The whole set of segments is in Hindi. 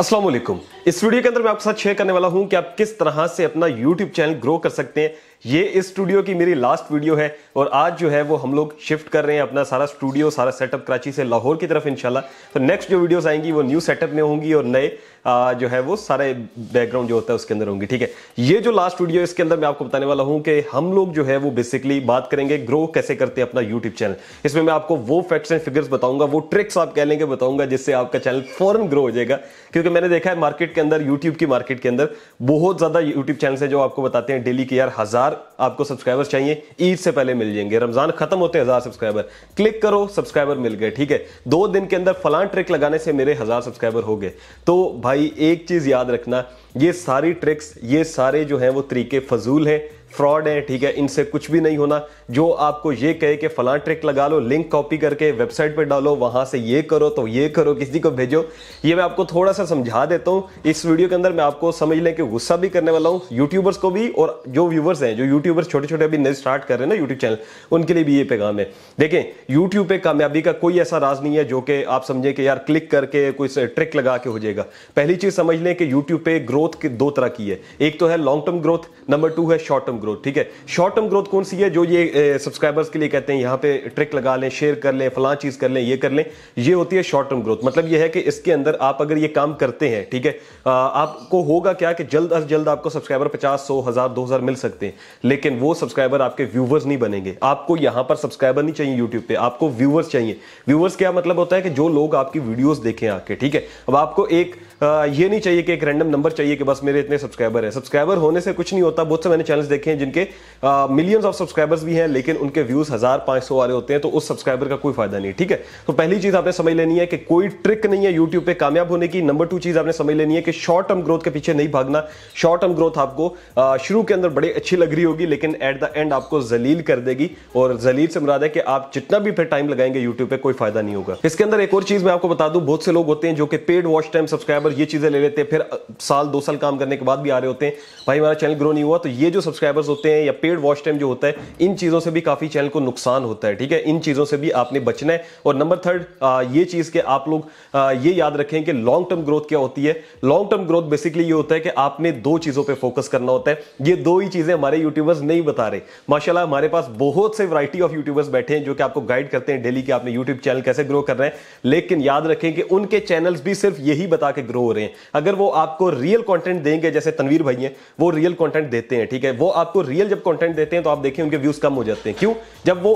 असलम इस वीडियो के अंदर मैं आपके साथ शेयर करने वाला हूं कि आप किस तरह से अपना YouTube चैनल ग्रो कर सकते हैं ये इस स्टूडियो की मेरी लास्ट वीडियो है और आज जो है वो हम लोग शिफ्ट कर रहे हैं अपना सारा स्टूडियो सारा सेटअप कराची से लाहौर की तरफ इंशाल्लाह तो नेक्स्ट जो वीडियोस आएंगी वो न्यू सेटअप में होंगी और नए जो है वो सारे बैकग्राउंड जो होता है उसके अंदर होंगी ठीक है ये जो लास्ट वीडियो इसके अंदर मैं आपको बताने वाला हूँ कि हम लोग जो है वो बेसिकली बात करेंगे ग्रो कैसे करते हैं अपना यूट्यूब चैनल इसमें मैं आपको वो फैक्ट्स एंड फिगर्स बताऊंगा वो ट्रिक्स आप कह लेंगे बताऊंगा जिससे आपका चैनल फॉरन ग्रो हो जाएगा क्योंकि मैंने देखा है मार्केट के अंदर यूट्यूब की मार्केट के अंदर बहुत ज्यादा यूट्यूब चैनल है जो आपको बताते हैं डेली के यार हजार हज़ार आपको सब्सक्राइबर्स चाहिए ईद से पहले मिल जाएंगे रमज़ान खत्म होते हैं हज़ार सब्सक्राइबर क्लिक करो सब्सक्राइबर मिल गए ठीक है दो दिन के अंदर फलान ट्रिक लगाने से मेरे हज़ार सब्सक्राइबर हो गए तो भाई एक चीज़ याद रखना ये सारी ट्रिक्स ये सारे जो है वो तरीके फजूल हैं फ्रॉड हैं ठीक है इनसे कुछ भी नहीं होना जो आपको ये कहे कि फला ट्रिक लगा लो लिंक कॉपी करके वेबसाइट पर डालो वहां से ये करो तो ये करो किसी को भेजो ये मैं आपको थोड़ा सा समझा देता हूँ इस वीडियो के अंदर मैं आपको समझ लें कि गुस्सा भी करने वाला हूँ यूट्यूबर्स को भी और जो व्यूवर्स हैं जो यूट्यूबर्स छोटे छोटे अभी नए स्टार्ट कर रहे हैं ना यूट्यूब चैनल उनके लिए भी ये पैगाम है देखें यूट्यूब पे कामयाबी का कोई ऐसा राज नहीं है जो कि आप समझें कि यार क्लिक करके कोई ट्रिक लगा के हो जाएगा पहली चीज समझ लें कि यूट्यूब पे ग्रोथ दो तरह की है एक तो है long term growth number two है शॉर्ट टर्म ग्रोथ ठीक है शॉर्ट टर्म ग्रोथ कौन सी है जो ये सब्सक्राइबर्स के लिए कहते हैं यहाँ पे ट्रिक लगा लें शेयर कर लें फलां चीज़ कर लें ये कर लें ये होती है शॉर्ट टर्म ग्रोथ मतलब ये है कि इसके अंदर आप अगर ये काम करते हैं ठीक है आपको होगा क्या कि जल्द अज जल्द आपको सब्सक्राइबर पचास सौ हज़ार दो हज़ार मिल सकते हैं लेकिन वो सब्सक्राइबर आपके व्यूवर्स नहीं बनेंगे आपको यहां पर सब्सक्राइबर नहीं चाहिए यूट्यूब पर आपको व्यूवर्स चाहिए व्यूवर्स क्या मतलब होता है कि जो लोग आपकी वीडियोज देखें आके ठीक है अब आपको एक ये नहीं चाहिए कि एक रैंडम नंबर चाहिए कि बस मेरे इतने सब्सक्राइबर है सब्सक्राइबर होने से कुछ नहीं होता बहुत से मैंने चैनल्स देखे हैं जिनके मिलियंस ऑफ सब्सक्राइबर्स भी हैं हैं लेकिन उनके व्यूज हजार पांच सौ वाले होते हैं तो उस सब्सक्राइबर का कोई फायदा नहीं ठीक है तो पहली चीज आपने समझ लेनी है कि कोई ट्रिक नहीं है यूट्यूब पे कामयाब होने की नंबर टू चीज आपने समझ लेनी है कि शॉर्ट टर्म ग्रोथ के पीछे नहीं भागना शॉर्ट टर्म ग्रोथ आपको शुरू के अंदर बड़ी अच्छी लग रही होगी लेकिन एट द एंड आपको जलील कर देगी और जलील से मुराद है कि आप जितना भी फिर टाइम लगाएंगे यूट्यूब पे कोई फायदा नहीं होगा इसके अंदर एक और चीज मैं आपको बता दूं बहुत से लोग होते हैं जो कि पेड वॉच टाइम सब्सक्राइबर ये चीजें ले लेते हैं फिर साल दो साल काम करने के बाद भी आ रहे होते हैं भाई हमारा चैनल ग्रो नहीं हुआ तो ये जो सब्सक्राइबर्स होते हैं या पेड वॉच टाइम जो होता है इन चीजों चीज़ों से भी काफ़ी चैनल को नुकसान होता है ठीक है इन चीज़ों से भी आपने बचना है और नंबर थर्ड ये चीज़ के आप लोग ये याद रखें कि लॉन्ग टर्म ग्रोथ क्या होती है लॉन्ग टर्म ग्रोथ बेसिकली ये होता है कि आपने दो चीज़ों पर फोकस करना होता है ये दो ही चीज़ें हमारे यूट्यूबर्स नहीं बता रहे माशाला हमारे पास बहुत से वराइटी ऑफ यूट्यूबर्स बैठे हैं जो कि आपको गाइड करते हैं डेली कि आपने यूट्यूब चैनल कैसे ग्रो कर रहे हैं लेकिन याद रखें कि उनके चैनल्स भी सिर्फ यही बता के ग्रो हो रहे हैं अगर वो आपको रियल कंटेंट देंगे जैसे तनवीर भाई हैं वो रियल कंटेंट देते हैं ठीक है वो आपको रियल जब कंटेंट देते हैं तो आप देखें उनके व्यूज कम हो जाते हैं क्यों जब वो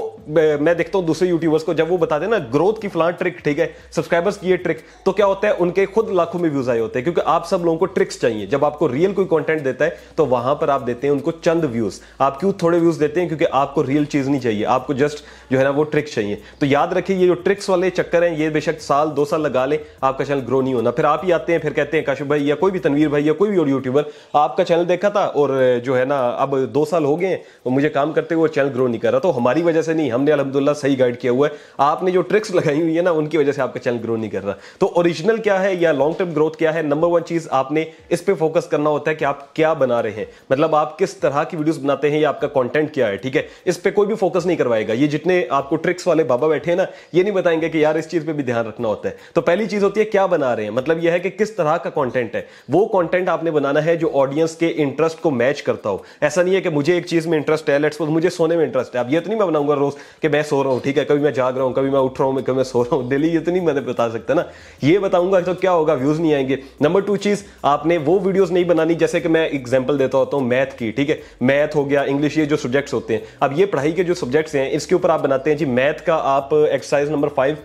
मैं देखता हूं दूसरे यूट्यूबर्स को जब वो बता देना ग्रोथ की फलान ट्रिक ठीक है सब्सक्राइबर्स की ये ट्रिक तो क्या होता है उनके खुद लाखों में व्यूज आए होते हैं क्योंकि आप सब लोगों को ट्रिक्स चाहिए जब आपको रियल कोई कॉन्टेंट देता है तो वहां पर आप देते हैं उनको चंद व्यूज आप क्यों थोड़े व्यूज देते हैं क्योंकि आपको रियल चीज नहीं चाहिए आपको जस्ट जो है ना वो ट्रिक्स चाहिए तो याद रखिए ये जो ट्रिक्स वाले चक्कर हैं ये बेशक साल दो साल लगा ले आपका चैनल ग्रो नहीं होना फिर आप ही आते हैं फिर कहते हैं काशिफ भाई या कोई भी तनवीर भाई या कोई भी और यूट्यूबर आपका चैनल देखा था और जो है ना अब दो साल हो गए तो मुझे काम करते हुए चैनल ग्रो नहीं कर रहा तो हमारी वजह से नहीं हमने अलहमदुल्ला सही गाइड किया हुआ है आपने जो ट्रिक्स लगाई हुई है ना उनकी वजह से आपका चैनल ग्रो नहीं कर रहा तो ओरिजिनल क्या है या लॉन्ग टर्म ग्रोथ क्या है नंबर वन चीज आपने इस पर फोकस करना होता है कि आप क्या बना रहे हैं मतलब आप किस तरह की वीडियोज बनाते हैं या आपका कॉन्टेंट क्या है ठीक है इस पर कोई भी फोकस नहीं करवाएगा ये जितने आपको ट्रिक्स वाले बाबा बैठे हैं ना ये नहीं बताएंगे कि यार इस चीज पर भी ध्यान रखना होता है तो पहली चीज होती है क्या बना रहे हैं मतलब यह है कि किस तरह का कॉन्टेंट है वो कॉन्टेंट आपने बनाना है जो ऑडियंस के इंटरेस्ट को मैच करता हो ऐसा नहीं है कि मुझे एक चीज में इंटरेस्ट है लेट्स मुझे सोने में में इंटरेस्ट है अब ये तो नहीं मैं बनाऊंगा रोज कि मैं सो रहा हूँ ठीक है कभी मैं जाग रहा हूँ कभी मैं उठ रहा हूँ कभी मैं सो रहा हूँ डेली ये तो नहीं मैंने बता सकता ना ये बताऊंगा तो क्या होगा व्यूज नहीं आएंगे नंबर टू चीज आपने वो वीडियोज नहीं बनानी जैसे कि मैं एग्जाम्पल देता होता हूँ मैथ की ठीक है मैथ हो गया इंग्लिश ये जो सब्जेक्ट्स होते हैं अब ये पढ़ाई के जो सब्जेक्ट्स हैं इसके ऊपर आप बनाते हैं जी मैथ का आप exercise number five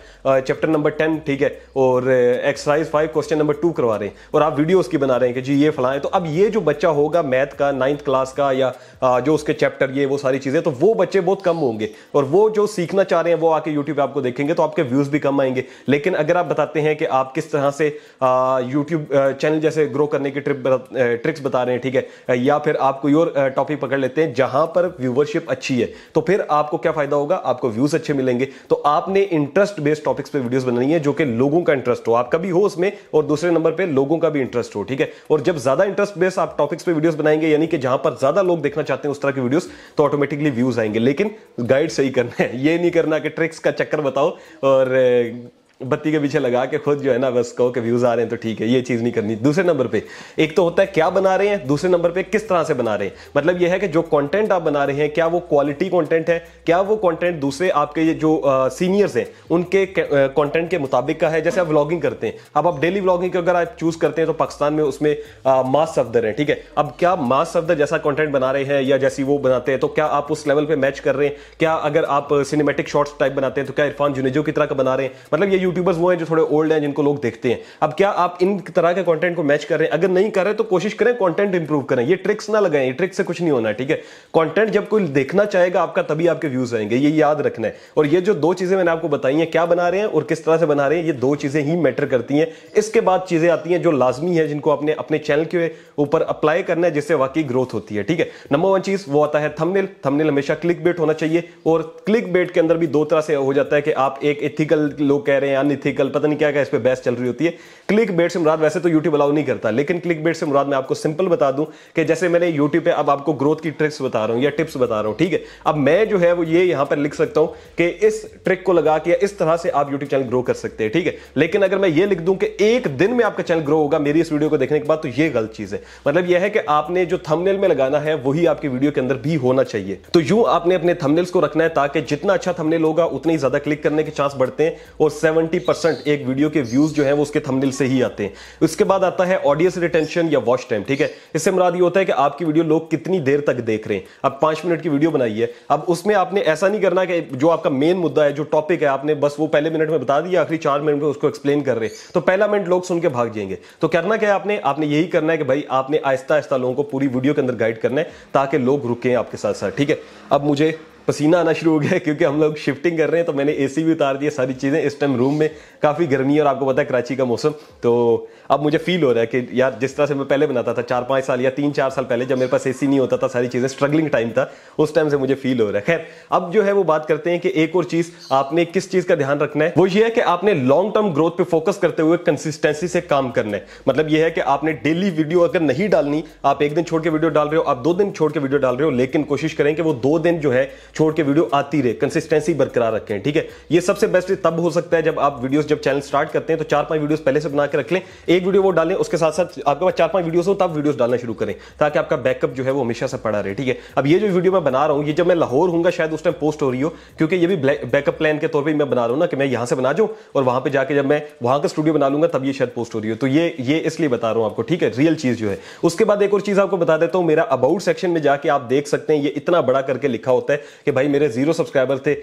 chapter number ten ठीक है और exercise five question number two करवा रहे हैं और आप वीडियोस की बना रहे हैं कि जी ये फलाएं तो अब ये जो बच्चा होगा मैथ का नाइन्थ क्लास का या जो उसके चैप्टर ये वो सारी चीजें तो वो बच्चे बहुत कम होंगे और वो जो सीखना चाह रहे हैं वो आके यूट्यूब आपको देखेंगे तो आपके व्यूज भी कम आएंगे लेकिन अगर आप बताते हैं कि आप किस तरह से यूट्यूब चैनल जैसे ग्रो करने की ट्रिप ट्रिक्स बता रहे हैं ठीक है या फिर आप कोई और टॉपिक पकड़ लेते हैं जहां पर व्यूवरशिप अच्छी है तो फिर आपको क्या फायदा होगा आपको व्यूज अच्छे मिलेंगे तो आपने इंटरेस्ट बेस्ड टॉपिक्स पर वीडियोस बनानी है जो कि लोगों का इंटरेस्ट हो आपका भी हो उसमें और दूसरे नंबर पर लोगों का भी इंटरेस्ट हो ठीक है और जब ज्यादा इंटरेस्ट बेस्ड आप टॉपिक्स पर वीडियोस बनाएंगे यानी कि जहां पर ज्यादा लोग देखना चाहते हैं उस तरह की वीडियोस तो ऑटोमेटिकली व्यूज आएंगे लेकिन गाइड सही करना है ये नहीं करना कि ट्रिक्स का चक्कर बताओ और बत्ती के पीछे लगा के खुद जो है ना बस कहो के व्यूज आ रहे हैं तो ठीक है ये चीज़ नहीं करनी दूसरे नंबर पे एक तो होता है क्या बना रहे हैं दूसरे नंबर पे किस तरह से बना रहे हैं मतलब ये है कि जो कंटेंट आप बना रहे हैं क्या वो क्वालिटी कंटेंट है क्या वो कंटेंट दूसरे आपके जो सीनियर्स हैं उनके कॉन्टेंट के मुताबिक का है जैसे आप व्लॉगिंग करते हैं अब आप डेली व्लॉगिंग अगर आप चूज करते हैं तो पाकिस्तान में उसमें मास सफदर है ठीक है अब क्या मास सफदर जैसा कॉन्टेंट बना रहे हैं या जैसी वो बनाते हैं तो क्या आप उस लेवल पर मैच कर रहे हैं क्या अगर आप सिनेमेटिक शॉर्ट्स टाइप बनाते हैं तो क्या इरफान जुनेजो की तरह का बना रहे हैं मतलब ये यूट्यूबर्स वो हैं जो थोड़े ओल्ड हैं जिनको लोग देखते हैं अब क्या आप इन तरह के कंटेंट को मैच कर रहे हैं अगर नहीं कर रहे तो कोशिश करें कंटेंट इंप्रूव करें ये ट्रिक्स ना लगाएं ये ट्रिक्स से कुछ नहीं होना ठीक है कॉन्टेंट जब कोई देखना चाहेगा आपका तभी आपके व्यूज आएंगे ये याद रखना है और ये जो दो चीजें मैंने आपको बताई हैं क्या बना रहे हैं और किस तरह से बना रहे हैं ये दो चीजें ही मैटर करती हैं इसके बाद चीजें आती हैं जो लाजमी है जिनको आपने अपने चैनल के ऊपर अप्लाई करना है जिससे वाकई ग्रोथ होती है ठीक है नंबर वन चीज वो आता है थमनेल थमनेल हमेशा क्लिक बेट होना चाहिए और क्लिक बेट के अंदर भी दो तरह से हो जाता है कि आप एक एथिकल लोग कह रहे हैं अनइथिकल पता नहीं क्या क्या इस पर बहस चल रही होती है क्लिक बेट से मुराद वैसे तो यूट्यूब अलाउ नहीं करता लेकिन क्लिक बेट से मुराद मैं आपको सिंपल बता दूं कि जैसे मैंने यूट्यूब पे अब आपको ग्रोथ की ट्रिक्स बता रहा हूं या टिप्स बता रहा हूं ठीक है अब मैं जो है वो ये यहां पर लिख सकता हूं कि इस ट्रिक को लगा के इस तरह से आप यूट्यूब चैनल ग्रो कर सकते हैं ठीक है लेकिन अगर मैं ये लिख दूं कि एक दिन में आपका चैनल ग्रो होगा मेरी इस वीडियो को देखने के बाद तो ये गलत चीज है मतलब यह है कि आपने जो थंबनेल में लगाना है वही आपकी वीडियो के अंदर भी होना चाहिए तो यूं आपने अपने थंबनेल्स को रखना है ताकि जितना अच्छा थंबनेल होगा उतने ही ज्यादा क्लिक करने के चांस बढ़ते हैं और सेवन सेवेंटी परसेंट एक वीडियो के व्यूज जो है वो उसके थंबनेल से ही आते हैं उसके बाद आता है ऑडियंस रिटेंशन या वॉच टाइम ठीक है इससे मुराद ये होता है कि आपकी वीडियो लोग कितनी देर तक देख रहे हैं अब पांच मिनट की वीडियो बनाई है अब उसमें आपने ऐसा नहीं करना कि जो आपका मेन मुद्दा है जो टॉपिक है आपने बस वो पहले मिनट में बता दिया आखिरी चार मिनट में उसको एक्सप्लेन कर रहे हैं तो पहला मिनट लोग सुन के भाग जाएंगे तो करना क्या है आपने आपने यही करना है कि भाई आपने आहिस्ता आहिस्ता लोगों को पूरी वीडियो के अंदर गाइड करना है ताकि लोग रुकें आपके साथ साथ ठीक है अब मुझे पसीना आना शुरू हो गया क्योंकि हम लोग शिफ्टिंग कर रहे हैं तो मैंने एसी भी उतार दिया सारी चीज़ें इस टाइम रूम में काफ़ी गर्मी है और आपको पता है कराची का मौसम तो अब मुझे फील हो रहा है कि यार जिस तरह से मैं पहले बनाता था चार पाँच साल या तीन चार साल पहले जब मेरे पास ए नहीं होता था सारी चीज़ें स्ट्रगलिंग टाइम था उस टाइम से मुझे फील हो रहा है खैर अब जो है वो बात करते हैं कि एक और चीज़ आपने किस चीज़ का ध्यान रखना है वो ये है कि आपने लॉन्ग टर्म ग्रोथ पे फोकस करते हुए कंसिस्टेंसी से काम करना है मतलब ये है कि आपने डेली वीडियो अगर नहीं डालनी आप एक दिन छोड़ के वीडियो डाल रहे हो आप दो दिन छोड़ के वीडियो डाल रहे हो लेकिन कोशिश करें कि वो दो दिन जो है छोड़ के वीडियो आती रहे कंसिस्टेंसी बरकरार रखें ठीक है ये सबसे बेस्ट तब हो सकता है जब आप वीडियोस जब चैनल स्टार्ट करते हैं तो चार पांच वीडियोस पहले से बना के रख लें एक वीडियो वो डालें उसके साथ साथ आपके पास चार पांच वीडियोस हो तब वीडियोस डालना शुरू करें ताकि आपका बैकअप जो है वो हमेशा से पड़ा रहे ठीक है अब ये जो वीडियो मैं बना रहा हूँ ये जब मैं लाहौर हूँ शायद उस टाइम पोस्ट हो रही हो क्योंकि ये भी बैकअप प्लान के तौर पर मैं बना रहा हूँ ना कि मैं यहाँ से बना जाऊँ और वहाँ पर जाकर जब मैं वहाँ का स्टूडियो बना लूंगा तब ये शायद पोस्ट हो रही हो तो ये ये इसलिए बता रहा हूँ आपको ठीक है रियल चीज़ जो है उसके बाद एक और चीज़ आपको बता देता हूँ मेरा अबाउट सेक्शन में जाके आप देख सकते हैं ये इतना बड़ा करके लिखा होता है कि भाई मेरे जीरो सब्सक्राइबर थे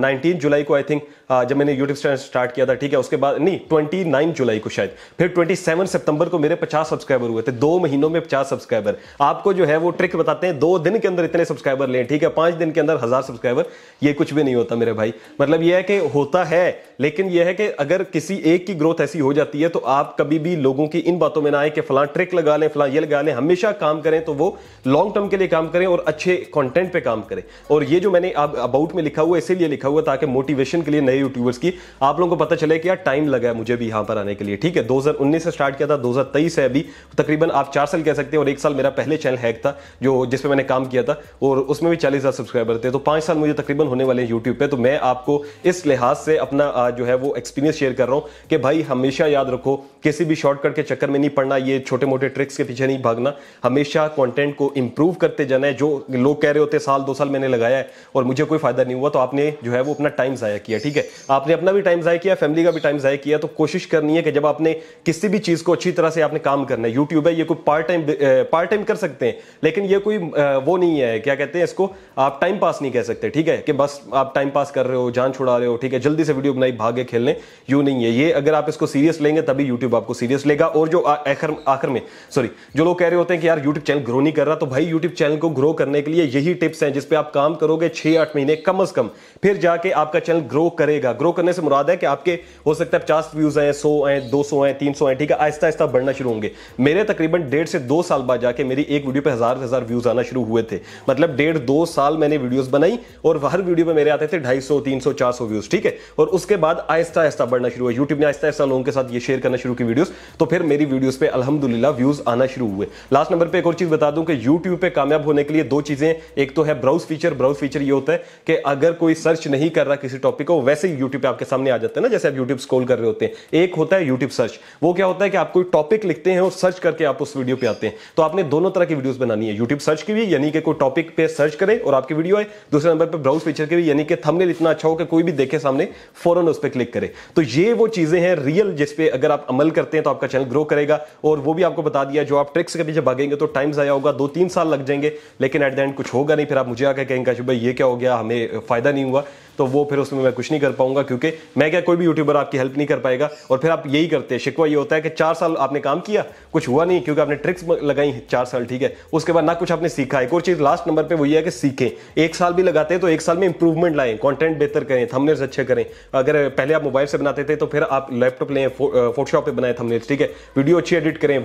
नाइनटीन जुलाई को आई थिंक जब मैंने यूट्यूब चैनल स्टार्ट किया था ठीक है उसके बाद नहीं ट्वेंटी नाइन जुलाई को शायद फिर ट्वेंटी सेवन सितंबर को मेरे पचास सब्सक्राइबर हुए थे दो महीनों में पचास सब्सक्राइबर आपको जो है वो ट्रिक बताते हैं दो दिन के अंदर इतने सब्सक्राइबर लें ठीक है पांच दिन के अंदर हजार सब्सक्राइबर ये कुछ भी नहीं होता मेरे भाई मतलब यह है कि होता है लेकिन यह है कि अगर किसी एक की ग्रोथ ऐसी हो जाती है तो आप कभी भी लोगों की इन बातों में ना आए कि फला ट्रिक लगा लें फला ये लगा लें हमेशा काम करें तो वो लॉन्ग टर्म के लिए काम करें और अच्छे कंटेंट पे काम करें और ये जो मैंने अबाउट में लिखा हुआ इसीलिए लिखा हुआ ताकि मोटिवेशन के लिए नए यूट्यूबर्स की आप लोगों को पता चले कि यार टाइम लगा है मुझे भी यहाँ पर आने के लिए ठीक है दो से स्टार्ट किया था दो है अभी तकरीबन आप चार साल कह सकते हैं और एक साल मेरा पहले चैनल हैक था जो जिसमें मैंने काम किया था और उसमें भी चालीस सब्सक्राइबर थे तो पाँच साल मुझे तकरीबन होने वाले हैं यूट्यूब पर तो मैं आपको इस लिहाज से अपना जो है वो एक्सपीरियंस शेयर कर रहा हूँ कि भाई हमेशा याद रखो किसी भी शॉर्टकट के चक्कर में नहीं पड़ना ये छोटे मोटे ट्रिक्स के पीछे नहीं भागना हमेशा कंटेंट को इंप्रूव करते जाना है जो लोग कह रहे होते साल दो साल मैंने लगाया है और मुझे कोई फायदा नहीं हुआ तो आपने जो है वो अपना टाइम ज़ाया किया ठीक है आपने अपना भी टाइम ज़ाया किया फैमिली का भी टाइम ज़ाया किया तो कोशिश करनी है कि जब आपने किसी भी चीज़ को अच्छी तरह से आपने काम करना है यूट्यूब है ये कोई पार्ट टाइम पार्ट टाइम कर सकते हैं लेकिन ये कोई वो नहीं है क्या कहते हैं इसको आप टाइम पास नहीं कह सकते ठीक है कि बस आप टाइम पास कर रहे हो जान छुड़ा रहे हो ठीक है जल्दी से वीडियो बनाई भागे खेलने यू नहीं है ये अगर आप इसको सीरियस लेंगे तभी यूट्यूब आपको सीरियस लेगा और जो आखिर आखिर में सॉरी जो लोग कह रहे होते हैं कि यार यूट्यूब चैनल ग्रो नहीं कर रहा तो भाई यूट्यूब चैनल को ग्रो करने के लिए यही टिप्स हैं जिसपे आप काम करोगे करोगे छः आठ महीने कम अज कम फिर जाके आपका चैनल ग्रो करेगा ग्रो करने से मुराद है कि आपके हो सकता है पचास व्यूज आए सौ आए दो सौ आए तीन सौ आए ठीक है आहिस्ता आहिस्ता बढ़ना शुरू होंगे मेरे तकरीबन डेढ़ से दो साल बाद जाके मेरी एक वीडियो पर हज़ार से हज़ार व्यूज़ आना शुरू हुए थे मतलब डेढ़ दो साल मैंने वीडियोज़ बनाई और हर वीडियो में मेरे आते थे ढाई सौ तीन सौ चार सौ व्यूज़ ठीक है और उसके बाद आहिस्ता आहिस्ता बढ़ना शुरू हुआ यूट्यूब ने आहिस्ता आहिस्ता लोगों के साथ ये शेयर करना शुरू की वीडियोस तो फिर मेरी वीडियोस पर अलहमदुल्ला व्यूज आना शुरू हुए लास्ट नंबर पर एक और चीज़ बता दूं कि यूट्यूब पर कामयाब होने के लिए दो चीज़ें एक तो है browse feature browse feature feature ये होता है कि अगर कोई सर्च नहीं कर रहा किसी टॉपिक को वैसे ही यूट्यूब पे आपके सामने आ जाते हैं ना जैसे आप यूट्यूब स्क्रोल कर रहे होते हैं एक होता है यूट्यूब सर्च वो क्या होता है कि आप कोई टॉपिक लिखते हैं और सर्च करके आप उस वीडियो पे आते हैं तो आपने दोनों तरह की वीडियोज बनानी है यूट्यूब सर्च की भी यानी कि कोई टॉपिक पे सर्च करें और आपकी वीडियो आए दूसरे नंबर पर ब्राउज फीचर की भी यानी कि थंबनेल इतना अच्छा हो कि कोई भी देखे सामने फौरन उस पर क्लिक करे तो ये वो चीजें हैं रियल जिसपे अगर आप अमल करते हैं तो आपका चैनल ग्रो करेगा और वो भी आपको बता दिया जो आप ट्रिक्स के पीछे भागेंगे तो टाइम जाया होगा दो तीन साल लग जाएंगे लेकिन एट द एंड कुछ होगा नहीं फिर आप मुझे आकर कहेंगे भाई ये क्या हो गया हमें फ़ायदा नहीं हुआ तो वो फिर उसमें मैं कुछ नहीं कर पाऊंगा क्योंकि मैं क्या कोई भी यूट्यूबर आपकी हेल्प नहीं कर पाएगा और फिर आप यही करते हैं शिकवा ये होता है कि चार साल आपने काम किया कुछ हुआ नहीं क्योंकि आपने ट्रिक्स लगाई चार साल ठीक है उसके बाद ना कुछ आपने सीखा एक और चीज़ लास्ट नंबर पर वही है कि सीखें एक साल भी लगाते हैं तो एक साल में इंप्रूवमेंट लाएं कॉन्टेंट बेहतर करें थमनेल्स अच्छे करें अगर पहले आप मोबाइल से बनाते थे तो फिर आप लैपटॉप लें फोटोशॉप पर बनाए थमनेल्स ठीक है वीडियो अच्छी एडिट करें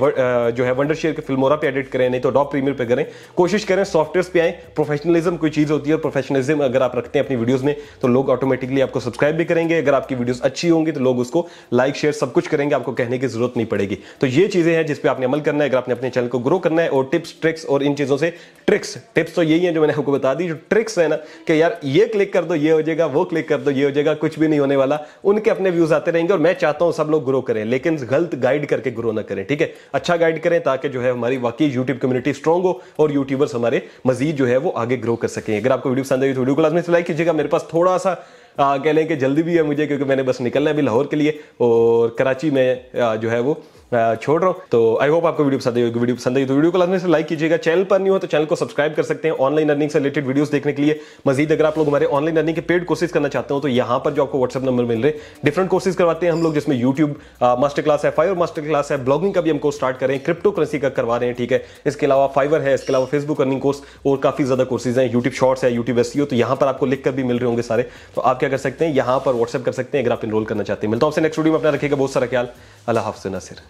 जो है वंडर शेयर के फिल्मोरा पे एडिट करें नहीं तो डॉप प्रीमियर पर करें कोशिश करें सॉफ्टवेयर पर आए प्रोफेशनलिज्म कोई चीज़ होती है प्रोफेशनलिज्म अगर आप रखते हैं अपनी वीडियोस में तो लोग ऑटोमेटिकली आपको सब्सक्राइब भी करेंगे अगर आपकी वीडियोस अच्छी होंगी तो लोग उसको लाइक शेयर सब कुछ करेंगे आपको कहने की जरूरत नहीं पड़ेगी तो ये चीजें हैं जिसपे आपने अमल करना है अगर आपने अपने चैनल को ग्रो करना है और टिप्स ट्रिक्स और इन चीजों से ट्रिक्स टिप्स तो यही है जो मैंने आपको बता दी जो ट्रिक्स है ना कि यार ये क्लिक कर दो ये हो जाएगा वो क्लिक कर दो ये हो जाएगा कुछ भी नहीं होने वाला उनके अपने व्यूज आते रहेंगे और मैं चाहता हूं सब लोग ग्रो करें लेकिन गलत गाइड करके ग्रो ना करें ठीक है अच्छा गाइड करें ताकि जो है हमारी वाकई यूट्यूब कम्युनिटी स्ट्रॉन्ग हो और यूट्यूबर्स हमारे मजीद जो है वो आगे ग्रो कर सकें अगर आपको वीडियो पसंद आई तो वीडियो को लाजमी से लाइक कीजिएगा मेरे पास थोड़ा सा आ, कह लें कि जल्दी भी है मुझे क्योंकि मैंने बस निकलना है अभी लाहौर के लिए और कराची में आ, जो है वो छोड़ रहा हूँ तो आई होप आपको वीडियो पसंद आई होगी वीडियो पसंद आई तो वीडियो को लाने से लाइक कीजिएगा चैनल पर नहीं हो तो चैनल को सब्सक्राइब कर सकते हैं ऑनलाइन अर्निंग से रिलेटेड वीडियोस देखने के लिए मजीद अगर आप लोग हमारे ऑनलाइन अर्निंग के पेड कोर्सेज करना चाहते हो तो यहाँ पर जो आपको व्हाट्सअप नंबर मिल रहे डिफरेंट कोर्सेज करवाते हैं हम लोग जिसमें यूट्यूब मास्टर क्लास है फाइवर मास्टर क्लास है ब्लॉगिंग का भी हमको स्टार्ट कर रहे हैं क्रिप्टो करेंसी का करवा रहे हैं ठीक है इसके अलावा फाइवर है इसके अलावा फेसबुक अर्निंग कोर्स और काफी ज्यादा कोर्सेज हैं यूट्यूब शॉर्ट्स है यूट्यूब एस e तो यहाँ पर आपको लिख कर भी मिल रहे होंगे सारे तो आप क्या कर सकते हैं यहाँ पर व्हाट्सअप कर सकते हैं अगर आप इनरोल करना चाहते हैं मिलता हूँ आपसे नेक्स्ट वीडियो में अपना रखेगा बहुत सारा ख्याल अल्लाह हाफ नसर